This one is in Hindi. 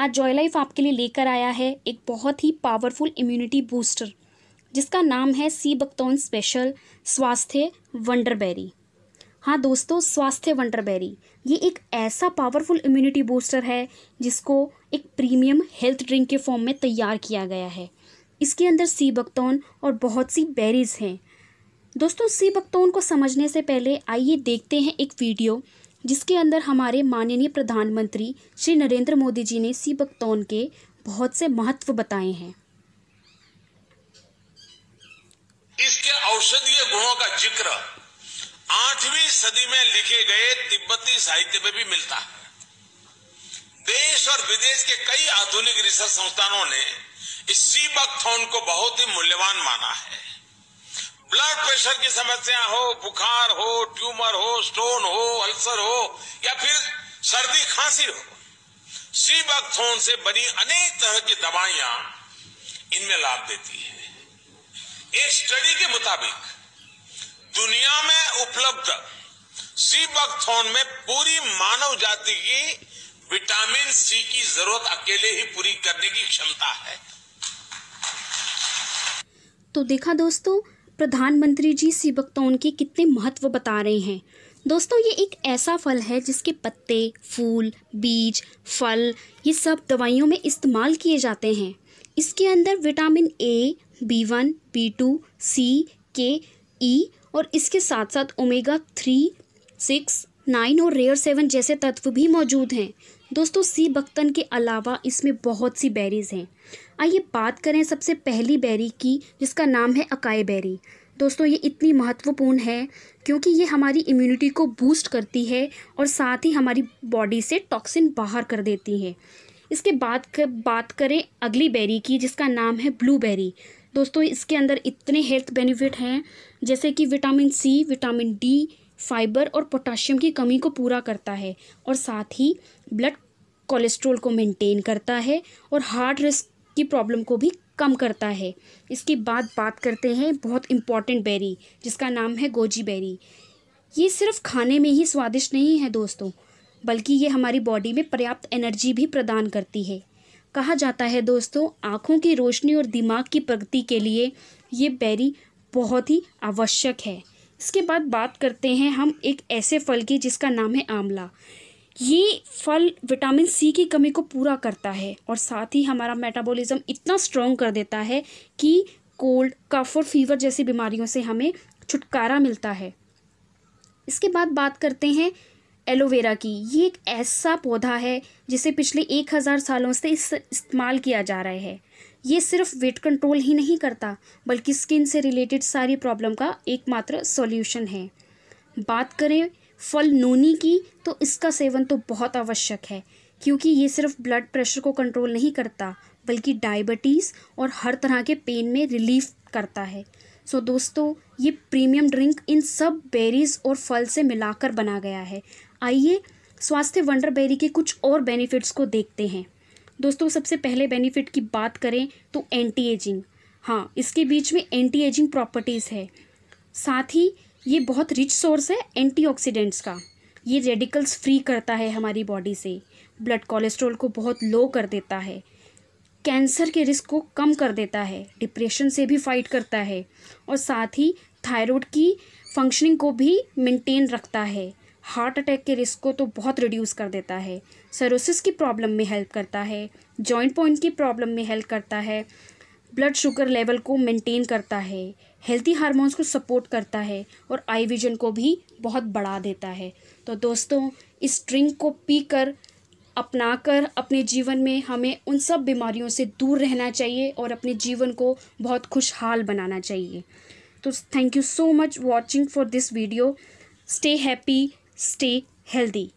आज जॉय लाइफ आपके लिए लेकर आया है एक बहुत ही पावरफुल इम्यूनिटी बूस्टर जिसका नाम है सी बक्तौन स्पेशल स्वास्थ्य वंडरबेरी हाँ दोस्तों स्वास्थ्य वंडरबेरी ये एक ऐसा पावरफुल इम्यूनिटी बूस्टर है जिसको एक प्रीमियम हेल्थ ड्रिंक के फॉर्म में तैयार किया गया है इसके अंदर सी बक्तौन और बहुत सी बेरीज़ हैं दोस्तों सी बक्तौन को समझने से पहले आइए देखते हैं एक वीडियो जिसके अंदर हमारे माननीय प्रधानमंत्री श्री नरेंद्र मोदी जी ने सी बक्तौन के बहुत से महत्व बताए हैं इसके औषधीय गुणों का जिक्र आठवीं सदी में लिखे गए तिब्बती साहित्य में भी मिलता है देश और विदेश के कई आधुनिक रिसर्च संस्थानों ने इस सी बकथोन को बहुत ही मूल्यवान माना है ब्लड प्रेशर की समस्या हो बुखार हो ट्यूमर हो स्टोन हो अल्सर हो या फिर सर्दी खांसी हो सीबकथोन से बनी अनेक तरह की दवाइयां इनमें लाभ देती है एक स्टडी के मुताबिक दुनिया में उपलब्ध सीबकथोन में पूरी मानव जाति की विटामिन सी की जरूरत अकेले ही पूरी करने की क्षमता है तो देखा दोस्तों प्रधानमंत्री जी इसी बकतौन के कितने महत्व बता रहे हैं दोस्तों ये एक ऐसा फल है जिसके पत्ते फूल बीज फल ये सब दवाइयों में इस्तेमाल किए जाते हैं इसके अंदर vitamin A B one B two C K E और इसके साथ साथ ओमेगा थ्री सिक्स नाइन और रेयर सेवन जैसे तत्व भी मौजूद हैं दोस्तों सी बख्तन के अलावा इसमें बहुत सी बेरीज़ हैं आइए बात करें सबसे पहली बेरी की जिसका नाम है अकाई बेरी दोस्तों ये इतनी महत्वपूर्ण है क्योंकि ये हमारी इम्यूनिटी को बूस्ट करती है और साथ ही हमारी बॉडी से टॉक्सिन बाहर कर देती है इसके बाद कर, बात करें अगली बेरी की जिसका नाम है ब्लूबेरी दोस्तों इसके अंदर इतने हेल्थ बेनिफिट हैं जैसे कि vitamin C vitamin D fibre और पोटाशियम की कमी को पूरा करता है और साथ ही ब्लड कोलेस्ट्रॉल को मेंटेन करता है और हार्ट रिस्क की प्रॉब्लम को भी कम करता है इसके बाद बात करते हैं बहुत इम्पॉर्टेंट बेरी जिसका नाम है गोजी बेरी ये सिर्फ खाने में ही स्वादिष्ट नहीं है दोस्तों बल्कि ये हमारी बॉडी में पर्याप्त एनर्जी भी प्रदान करती है कहा जाता है दोस्तों आँखों की रोशनी और दिमाग की प्रगति के लिए ये बेरी बहुत ही आवश्यक है इसके बाद बात करते हैं हम एक ऐसे फल की जिसका नाम है आंवला ये फल विटामिन सी की कमी को पूरा करता है और साथ ही हमारा मेटाबॉलिज्म इतना स्ट्रॉन्ग कर देता है कि कोल्ड कफ और फीवर जैसी बीमारियों से हमें छुटकारा मिलता है इसके बाद बात करते हैं एलोवेरा की ये एक ऐसा पौधा है जिसे पिछले एक हज़ार सालों से इस इस्तेमाल किया जा रहा है ये सिर्फ वेट कंट्रोल ही नहीं करता बल्कि स्किन से रिलेटेड सारी प्रॉब्लम का एकमात्र सॉल्यूशन है बात करें फल नोनी की तो इसका सेवन तो बहुत आवश्यक है क्योंकि ये सिर्फ ब्लड प्रेशर को कंट्रोल नहीं करता बल्कि डायबिटीज़ और हर तरह के पेन में रिलीफ करता है सो so, दोस्तों ये प्रीमियम ड्रिंक इन सब बेरीज़ और फल से मिलाकर बना गया है आइए स्वास्थ्य वंडर बेरी के कुछ और बेनिफिट्स को देखते हैं दोस्तों सबसे पहले बेनिफिट की बात करें तो एंटी एजिंग हाँ इसके बीच में एंटी एजिंग प्रॉपर्टीज़ है साथ ही ये बहुत रिच सोर्स है एंटीऑक्सीडेंट्स का ये रेडिकल्स फ्री करता है हमारी बॉडी से ब्लड कोलेस्ट्रॉल को बहुत लो कर देता है कैंसर के रिस्क को कम कर देता है डिप्रेशन से भी फाइट करता है और साथ ही थायराइड की फंक्शनिंग को भी मेंटेन रखता है हार्ट अटैक के रिस्क को तो बहुत रिड्यूस कर देता है सरोसिस की प्रॉब्लम में हेल्प करता है जॉइंट पॉइंट की प्रॉब्लम में हेल्प करता है ब्लड शुगर लेवल को मेंटेन करता है हेल्थी हार्मोन्स को सपोर्ट करता है और आई विजन को भी बहुत बढ़ा देता है तो दोस्तों इस ड्रिंक को पी कर अपना कर अपने जीवन में हमें उन सब बीमारियों से दूर रहना चाहिए और अपने जीवन को बहुत खुशहाल बनाना चाहिए तो thank you so much watching for this video stay happy stay healthy.